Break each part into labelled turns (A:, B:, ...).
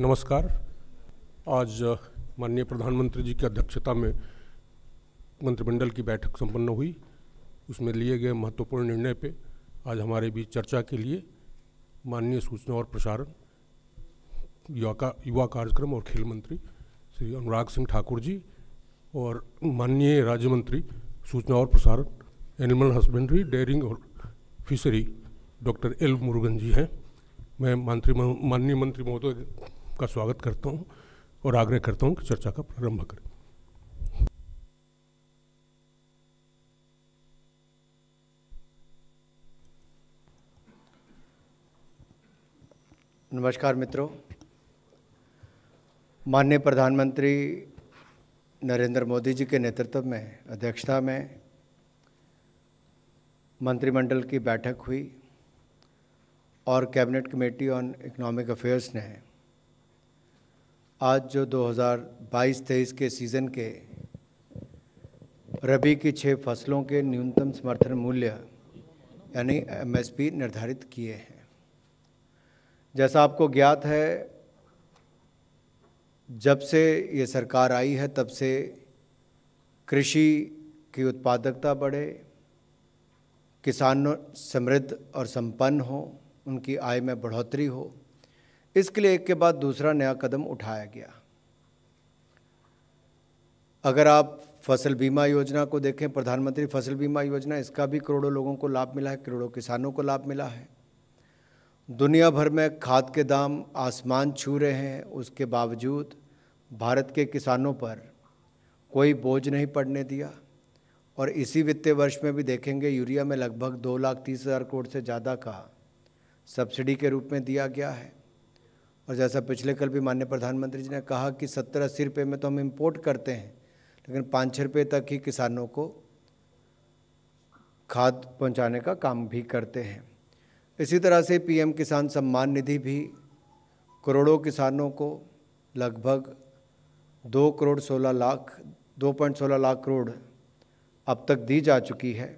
A: नमस्कार आज माननीय प्रधानमंत्री जी की अध्यक्षता में मंत्रिमंडल की बैठक संपन्न हुई उसमें लिए गए महत्वपूर्ण निर्णय पे आज हमारे बीच चर्चा के लिए माननीय सूचना और प्रसारण युवा का युवा कार्यक्रम और खेल मंत्री श्री अनुराग सिंह ठाकुर जी और माननीय राज्य मंत्री सूचना और प्रसारण एनिमल हस्बेंड्री डेयरिंग और fishery doctor L Murugan ji हैं मैं मंत्री माननीय मंत्री महोदय आपका स्वागत करता हूँ और आग्रह करता हूँ कि चर्चा का प्रारंभ करें नमस्कार मित्रों माननीय प्रधानमंत्री नरेंद्र मोदी जी के नेतृत्व में अध्यक्षता में मंत्रिमंडल की बैठक हुई और cabinet committee on economic affairs ने आज जो 2022-23 के सीज़न के रबी की छः फसलों के न्यूनतम समर्थन मूल्य यानी एमएसपी निर्धारित किए हैं जैसा आपको ज्ञात है जब से ये सरकार आई है तब से कृषि की उत्पादकता बढ़े किसान समृद्ध और संपन्न हो उनकी आय में बढ़ोतरी हो इसके लिए एक के बाद दूसरा नया कदम उठाया गया अगर आप फसल बीमा योजना को देखें प्रधानमंत्री फसल बीमा योजना इसका भी करोड़ों लोगों को लाभ मिला है करोड़ों किसानों को लाभ मिला है दुनिया भर में खाद के दाम आसमान छू रहे हैं उसके बावजूद भारत के किसानों पर कोई बोझ नहीं पड़ने दिया और इसी वित्तीय वर्ष में भी देखेंगे यूरिया में लगभग दो लाख तीस हज़ार करोड़ से ज़्यादा का सब्सिडी के रूप में दिया गया है और जैसा पिछले कल भी माननीय प्रधानमंत्री जी ने कहा कि सत्तर अस्सी रुपये में तो हम इम्पोर्ट करते हैं लेकिन पाँच छः रुपये तक ही किसानों को खाद पहुंचाने का काम भी करते हैं इसी तरह से पीएम किसान सम्मान निधि भी करोड़ों किसानों को लगभग दो करोड़ सोलह लाख दो पॉइंट सोलह लाख करोड़ अब तक दी जा चुकी है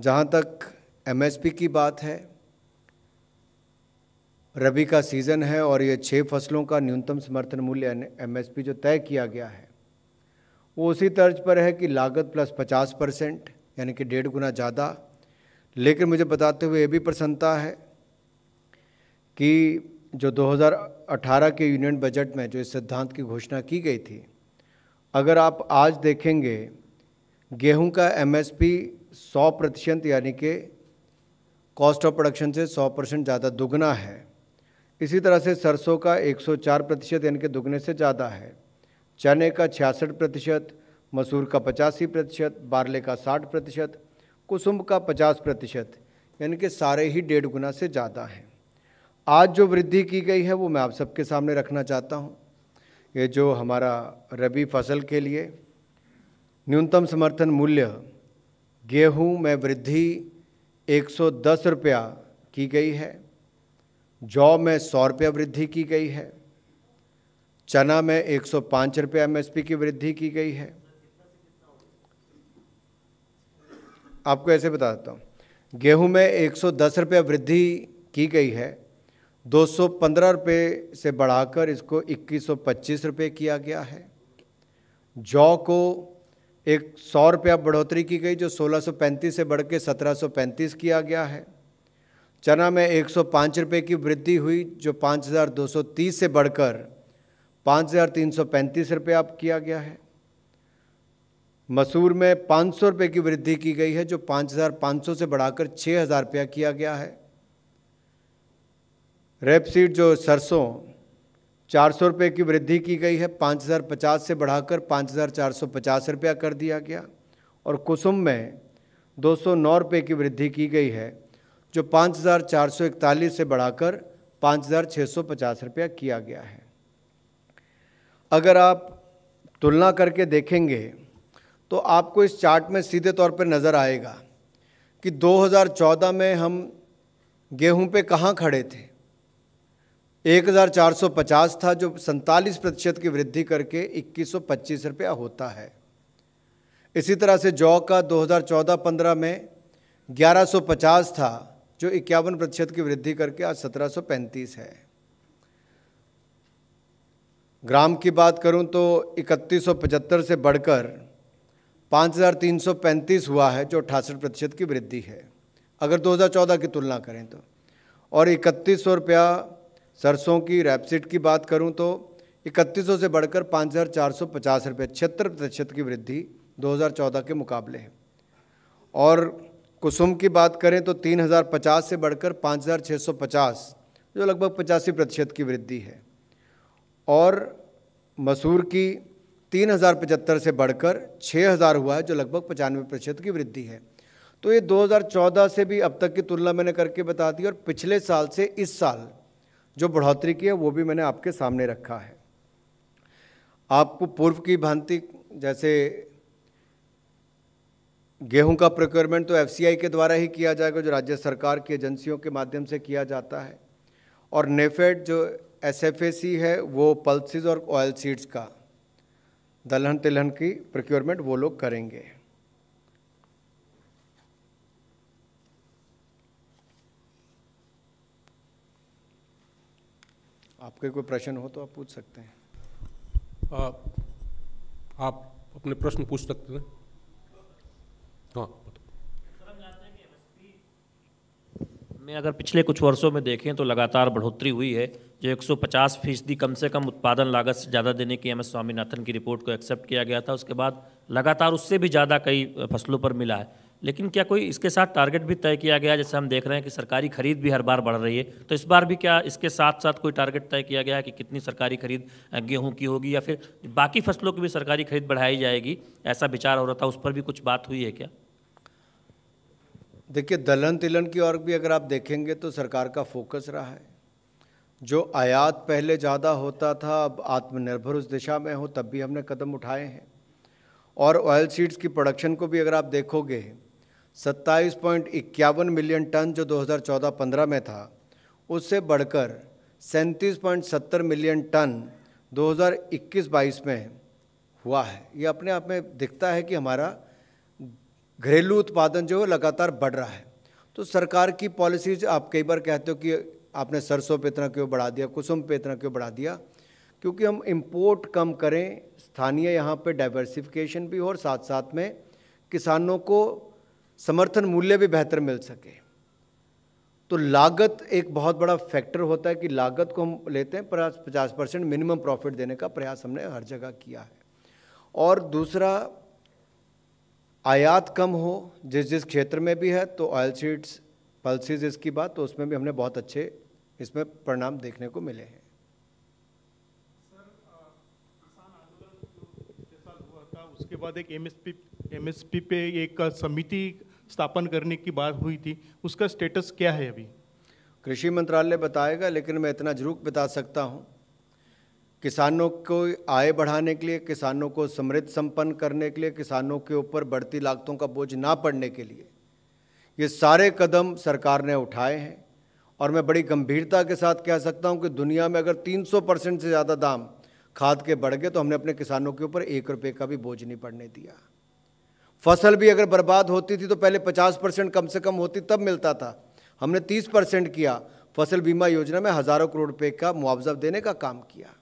A: जहाँ तक एमएसपी की बात है रबी का सीज़न है और ये छः फसलों का न्यूनतम समर्थन मूल्य एमएसपी जो तय किया गया है वो उसी तर्ज पर है कि लागत प्लस पचास परसेंट यानी कि डेढ़ गुना ज़्यादा लेकिन मुझे बताते हुए ये भी प्रसन्नता है कि जो 2018 के यूनियन बजट में जो इस सिद्धांत की घोषणा की गई थी अगर आप आज देखेंगे गेहूं का एमएसपी 100 प्रतिशत यानी कि कॉस्ट ऑफ प्रोडक्शन से 100 परसेंट ज़्यादा दुगना है इसी तरह से सरसों का 104 प्रतिशत यानी कि दुगने से ज़्यादा है चने का छियासठ प्रतिशत मसूर का पचासी प्रतिशत बारले का साठ प्रतिशत कुसुम का पचास प्रतिशत यानी कि सारे ही डेढ़ गुना से ज़्यादा हैं आज जो वृद्धि की गई है वो मैं आप सबके सामने रखना चाहता हूँ ये जो हमारा रबी फसल के लिए न्यूनतम समर्थन मूल्य गेहूँ में वृद्धि एक रुपया की गई है जौ में सौ रुपया वृद्धि की गई है चना में एक सौ पाँच रुपया एम की वृद्धि की गई है आपको ऐसे बता देता हूँ गेहूं में एक सौ दस रुपया वृद्धि की गई है दो सौ पंद्रह रुपये से बढ़ाकर इसको इक्कीस सौ पच्चीस रुपये किया गया है जौ को एक सौ रुपया बढ़ोतरी की गई जो सोलह सौ पैंतीस से बढ़ के सत्रह सौ पैंतीस किया गया है चना में एक सौ रुपये की वृद्धि हुई जो 5,230 से बढ़कर 5,335 रुपये अब किया गया है मसूर में 500 रुपये की वृद्धि की गई है जो 5,500 से बढ़ाकर 6,000 रुपया किया गया है रेपसीड जो सरसों 400 रुपये की वृद्धि की गई है 5,050 से बढ़ाकर 5,450 रुपया कर दिया गया और कुसुम में 209 रुपये की वृद्धि की गई है जो 5,441 से बढ़ाकर 5,650 रुपया किया गया है अगर आप तुलना करके देखेंगे तो आपको इस चार्ट में सीधे तौर पर नज़र आएगा कि 2014 में हम गेहूं पे कहाँ खड़े थे 1450 था जो सैंतालीस प्रतिशत की वृद्धि करके 2125 रुपया होता है इसी तरह से जौ का 2014-15 में 1150 था जो इक्यावन प्रतिशत की वृद्धि करके आज 1735 है ग्राम की बात करूं तो इकतीस से बढ़कर 5335 हुआ है जो अठासठ प्रतिशत की वृद्धि है अगर 2014 की तुलना करें तो और इकतीस सौ रुपया सरसों की रैपसिट की बात करूं तो इकतीस सौ से बढ़कर पाँच हज़ार चार सौ पचास रुपये छिहत्तर प्रतिशत की वृद्धि 2014 के मुकाबले है और कुसुम की बात करें तो 3050 से बढ़कर 5650 जो लगभग पचासी प्रतिशत की वृद्धि है और मसूर की 3075 से बढ़कर 6000 हुआ है जो लगभग पचानवे प्रतिशत की वृद्धि है तो ये 2014 से भी अब तक की तुलना मैंने करके बता दी और पिछले साल से इस साल जो बढ़ोतरी की है वो भी मैंने आपके सामने रखा है आपको पूर्व की भांति जैसे गेहूं का प्रोक्योरमेंट तो एफसीआई के द्वारा ही किया जाएगा जो राज्य सरकार की एजेंसियों के माध्यम से किया जाता है और नेफेड जो एसएफएसी है वो पल्सिस और ऑयल सीड्स का दलहन तिलहन की प्रोक्योरमेंट वो लोग करेंगे आपके कोई प्रश्न हो तो आप पूछ सकते हैं आ, आप अपने प्रश्न पूछ सकते हैं हाँ। मैं अगर पिछले कुछ वर्षों में देखें तो लगातार बढ़ोतरी हुई है जो 150 फीसदी कम से कम उत्पादन लागत से ज़्यादा देने की एम एस स्वामीनाथन की रिपोर्ट को एक्सेप्ट किया गया था उसके बाद लगातार उससे भी ज़्यादा कई फसलों पर मिला है लेकिन क्या कोई इसके साथ टारगेट भी तय किया गया जैसे हम देख रहे हैं कि सरकारी खरीद भी हर बार बढ़ रही है तो इस बार भी क्या इसके साथ साथ कोई टारगेट तय किया गया है कि कितनी सरकारी खरीद गेहूं की होगी या फिर बाकी फसलों की भी सरकारी खरीद बढ़ाई जाएगी ऐसा विचार हो रहा था उस पर भी कुछ बात हुई है क्या देखिए दलहन तिलहन की ओर भी अगर आप देखेंगे तो सरकार का फोकस रहा है जो आयात पहले ज़्यादा होता था अब आत्मनिर्भर उस दिशा में हो तब भी हमने कदम उठाए हैं और ऑयल सीड्स की प्रोडक्शन को भी अगर आप देखोगे सत्ताईस पॉइंट इक्यावन मिलियन टन जो 2014-15 में था उससे बढ़कर सैंतीस पॉइंट सत्तर मिलियन टन 2021-22 में हुआ है ये अपने आप में दिखता है कि हमारा घरेलू उत्पादन जो है लगातार बढ़ रहा है तो सरकार की पॉलिसीज आप कई बार कहते हो कि आपने सरसों पे इतना क्यों बढ़ा दिया कुसुम पे इतना क्यों बढ़ा दिया क्योंकि हम इम्पोर्ट कम करें स्थानीय यहाँ पे डाइवर्सिफिकेशन भी हो और साथ साथ में किसानों को समर्थन मूल्य भी बेहतर मिल सके तो लागत एक बहुत बड़ा फैक्टर होता है कि लागत को हम लेते हैं पचास पचास परसेंट मिनिमम प्रॉफिट देने का प्रयास हमने हर जगह किया है और दूसरा आयात कम हो जिस जिस क्षेत्र में भी है तो ऑयल सीड्स पल्सिस इसकी बात तो उसमें भी हमने बहुत अच्छे इसमें परिणाम देखने को मिले हैं उसके बाद एक एमएसपी एमएसपी पे एक समिति स्थापन करने की बात हुई थी उसका स्टेटस क्या है अभी कृषि मंत्रालय बताएगा लेकिन मैं इतना जरूर बता सकता हूँ किसानों को आय बढ़ाने के लिए किसानों को समृद्ध संपन्न करने के लिए किसानों के ऊपर बढ़ती लागतों का बोझ ना पड़ने के लिए ये सारे कदम सरकार ने उठाए हैं और मैं बड़ी गंभीरता के साथ कह सकता हूँ कि दुनिया में अगर 300 परसेंट से ज़्यादा दाम खाद के बढ़ गए तो हमने अपने किसानों के ऊपर एक रुपये का भी बोझ नहीं पड़ने दिया फसल भी अगर बर्बाद होती थी तो पहले 50 परसेंट कम से कम होती तब मिलता था हमने 30 परसेंट किया फसल बीमा योजना में हज़ारों करोड़ रुपये का मुआवजा देने का काम किया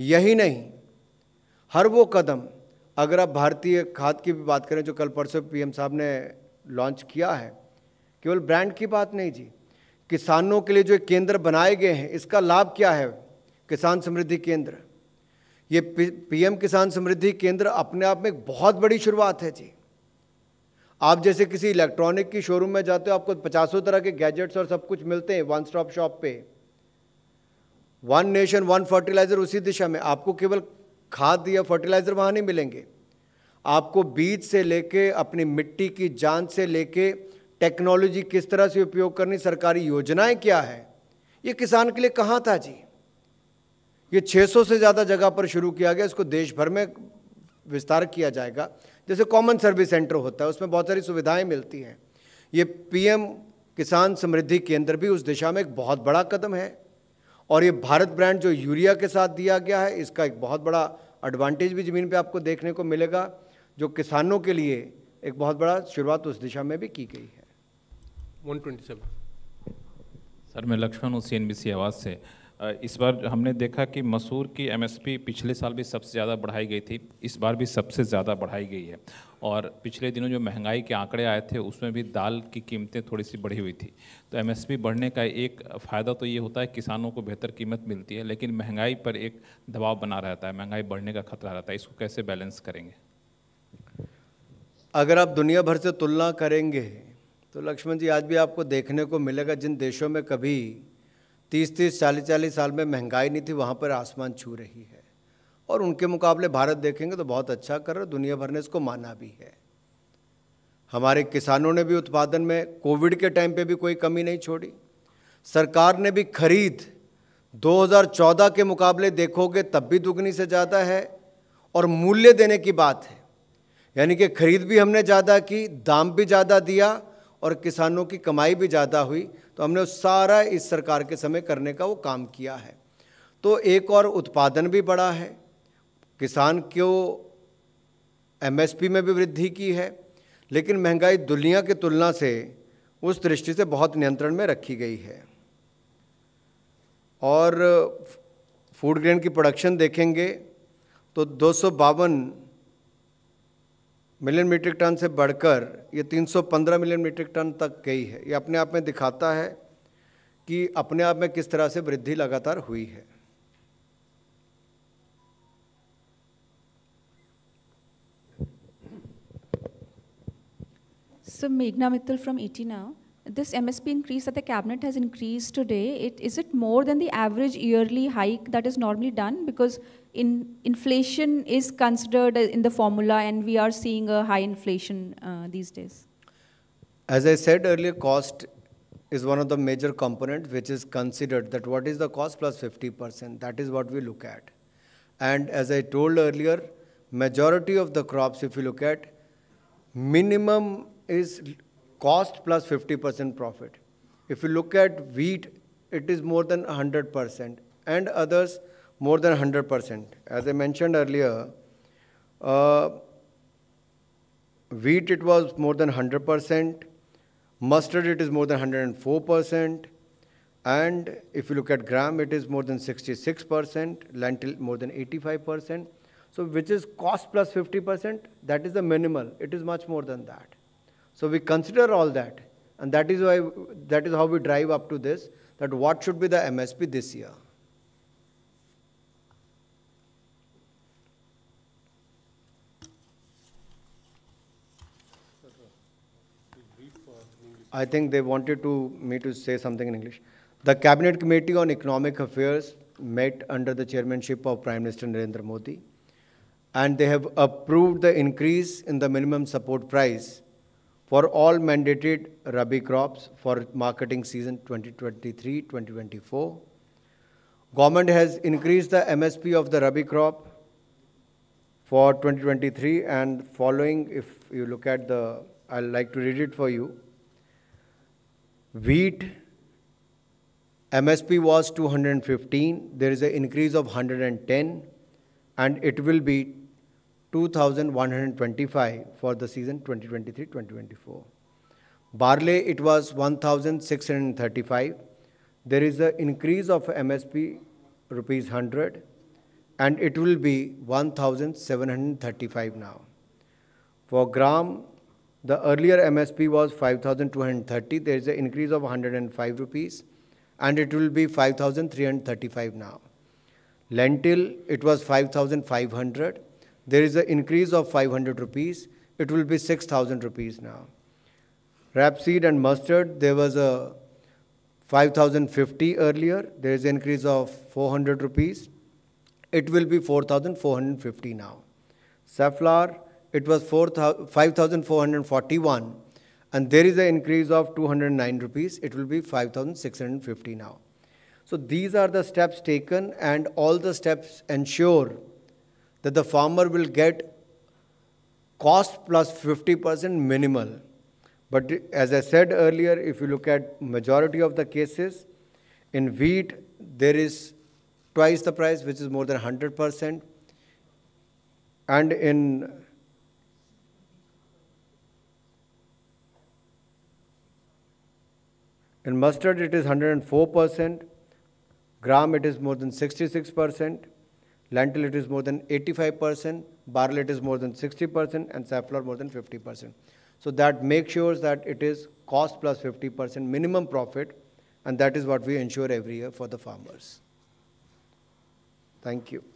A: यही नहीं हर वो कदम अगर आप भारतीय खाद की भी बात करें जो कल परसों पीएम साहब ने लॉन्च किया है केवल ब्रांड की बात नहीं जी किसानों के लिए जो केंद्र बनाए गए हैं इसका लाभ क्या है किसान समृद्धि केंद्र ये पीएम किसान समृद्धि केंद्र अपने आप में एक बहुत बड़ी शुरुआत है जी आप जैसे किसी इलेक्ट्रॉनिक की शोरूम में जाते हो आपको पचासों तरह के गैजेट्स और सब कुछ मिलते हैं वन स्टॉप शॉप पर वन नेशन वन फर्टिलाइज़र उसी दिशा में आपको केवल खाद या फर्टिलाइज़र वहाँ नहीं मिलेंगे आपको बीज से लेके अपनी मिट्टी की जान से लेके टेक्नोलॉजी किस तरह से उपयोग करनी सरकारी योजनाएं क्या है ये किसान के लिए कहाँ था जी ये 600 से ज़्यादा जगह पर शुरू किया गया इसको देश भर में विस्तार किया जाएगा जैसे कॉमन सर्विस सेंटर होता है उसमें बहुत सारी सुविधाएँ मिलती हैं ये पी किसान समृद्धि केंद्र भी उस दिशा में एक बहुत बड़ा कदम है और ये भारत ब्रांड जो यूरिया के साथ दिया गया है इसका एक बहुत बड़ा एडवांटेज भी ज़मीन पे आपको देखने को मिलेगा जो किसानों के लिए एक बहुत बड़ा शुरुआत उस दिशा में भी की गई है 127 सर मैं लक्ष्मण हूँ सी आवाज़ से इस बार हमने देखा कि मसूर की एमएसपी पिछले साल भी सबसे ज़्यादा बढ़ाई गई थी इस बार भी सबसे ज़्यादा बढ़ाई गई है और पिछले दिनों जो महंगाई के आंकड़े आए थे उसमें भी दाल की कीमतें थोड़ी सी बढ़ी हुई थी तो एमएसपी बढ़ने का एक फ़ायदा तो ये होता है किसानों को बेहतर कीमत मिलती है लेकिन महंगाई पर एक दबाव बना रहता है महंगाई बढ़ने का खतरा रहता है इसको कैसे बैलेंस करेंगे अगर आप दुनिया भर से तुलना करेंगे तो लक्ष्मण जी आज भी आपको देखने को मिलेगा जिन देशों में कभी तीस तीस चालीस चालीस साल में महंगाई नहीं थी वहाँ पर आसमान छू रही है और उनके मुकाबले भारत देखेंगे तो बहुत अच्छा कर रहा दुनिया भर ने इसको माना भी है हमारे किसानों ने भी उत्पादन में कोविड के टाइम पे भी कोई कमी नहीं छोड़ी सरकार ने भी खरीद 2014 के मुकाबले देखोगे तब भी दुगनी से ज़्यादा है और मूल्य देने की बात है यानी कि खरीद भी हमने ज़्यादा की दाम भी ज़्यादा दिया और किसानों की कमाई भी ज़्यादा हुई तो हमने सारा इस सरकार के समय करने का वो काम किया है तो एक और उत्पादन भी बढ़ा है किसान क्यों एमएसपी में भी वृद्धि की है लेकिन महंगाई दुनिया की तुलना से उस दृष्टि से बहुत नियंत्रण में रखी गई है और फूड ग्रेन की प्रोडक्शन देखेंगे तो दो मिलियन मीट्रिक टन से बढ़कर ये 315 मिलियन मीट्रिक टन तक गई है ये अपने आप में दिखाता है कि अपने आप में किस तरह से वृद्धि लगातार हुई है सो मेघना Mittal from ET Now this M S P the cabinet has increase today it is it more than the average yearly hike that is normally done because in inflation is considered in the formula and we are seeing a high inflation uh, these days? As I said earlier, cost is one of the major components which is considered that what is the cost plus 50%, that is what we look at. And as I told earlier, majority of the crops, if you look at, minimum is cost plus 50% profit. If you look at wheat, it is more than 100% and others more than 100%. As I mentioned earlier, uh, wheat it was more than 100%, mustard it is more than 104%, and if you look at gram, it is more than 66%, lentil more than 85%. So which is cost plus 50%, that is the minimal. It is much more than that. So we consider all that. And that is why that is how we drive up to this, that what should be the MSP this year. I think they wanted to me to say something in English. The Cabinet Committee on Economic Affairs met under the chairmanship of Prime Minister Narendra Modi, and they have approved the increase in the minimum support price for all mandated Rabi crops for marketing season 2023-2024. Government has increased the MSP of the Rabi crop for 2023 and following, if you look at the, I'd like to read it for you. Wheat MSP was 215, there is an increase of 110 and it will be 2125 for the season 2023-2024. Barley it was 1635, there is an increase of MSP rupees 100 and it will be 1735 now. For gram the earlier MSP was 5,230. There is an increase of 105 rupees and it will be 5,335 now. Lentil, it was 5,500. There is an increase of 500 rupees. It will be 6,000 rupees now. Rapeseed and mustard, there was a 5,050 earlier. There is an increase of 400 rupees. It will be 4,450 now. Safflower, it was 5,441 and there is an increase of 209 rupees. It will be 5,650 now. So these are the steps taken and all the steps ensure that the farmer will get cost plus 50% minimal. But as I said earlier, if you look at majority of the cases, in wheat, there is twice the price, which is more than 100%. And in In mustard, it is 104%. Gram, it is more than 66%. Lentil, it is more than 85%. Barley, it is more than 60%. And safflower, more than 50%. So that makes sure that it is cost plus 50% minimum profit. And that is what we ensure every year for the farmers. Thank you.